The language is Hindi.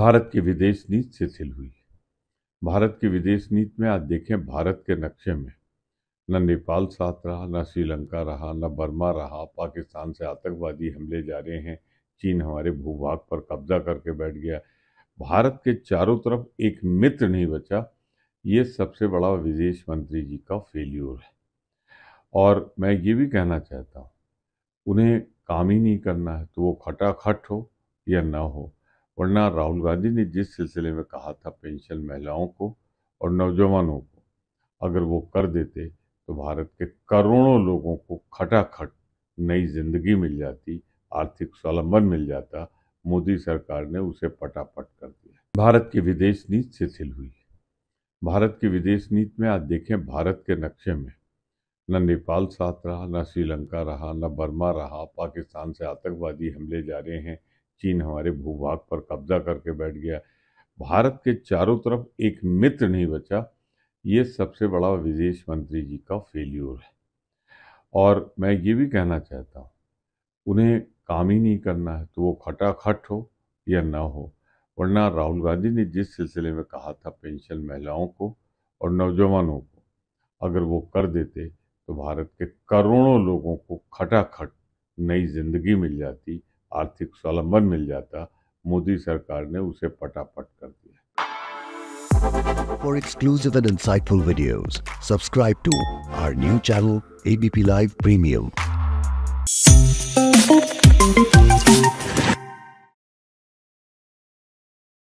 भारत की विदेश नीति शिथिल हुई भारत की विदेश नीति में आज देखें भारत के नक्शे में न नेपाल साथ रहा न श्रीलंका रहा न बर्मा रहा पाकिस्तान से आतंकवादी हमले जा रहे हैं चीन हमारे भूभाग पर कब्जा करके बैठ गया भारत के चारों तरफ एक मित्र नहीं बचा ये सबसे बड़ा विदेश मंत्री जी का फेल्यूर है और मैं ये भी कहना चाहता हूँ उन्हें काम ही नहीं करना है तो वो खटाखट हो या ना हो वरना राहुल गांधी ने जिस सिलसिले में कहा था पेंशन महिलाओं को और नौजवानों को अगर वो कर देते तो भारत के करोड़ों लोगों को खटाखट नई जिंदगी मिल जाती आर्थिक स्वावलंबन मिल जाता मोदी सरकार ने उसे पटापट कर दिया भारत की विदेश नीति शिथिल हुई भारत की विदेश नीति में आज देखें भारत के नक्शे में न नेपाल साथ रहा न श्रीलंका रहा न बर्मा रहा पाकिस्तान से आतंकवादी हमले जा रहे हैं चीन हमारे भूभाग पर कब्जा करके बैठ गया भारत के चारों तरफ एक मित्र नहीं बचा ये सबसे बड़ा विदेश मंत्री जी का फेल्यूर है और मैं ये भी कहना चाहता हूँ उन्हें काम ही नहीं करना है तो वो खटाखट हो या ना हो वरना राहुल गांधी ने जिस सिलसिले में कहा था पेंशन महिलाओं को और नौजवानों को अगर वो कर देते तो भारत के करोड़ों लोगों को खटाखट नई जिंदगी मिल जाती आर्थिक स्वावलंबन मिल जाता मोदी सरकार ने उसे पटापट कर दिया For exclusive and insightful videos, subscribe to our new channel ABP Live Premium.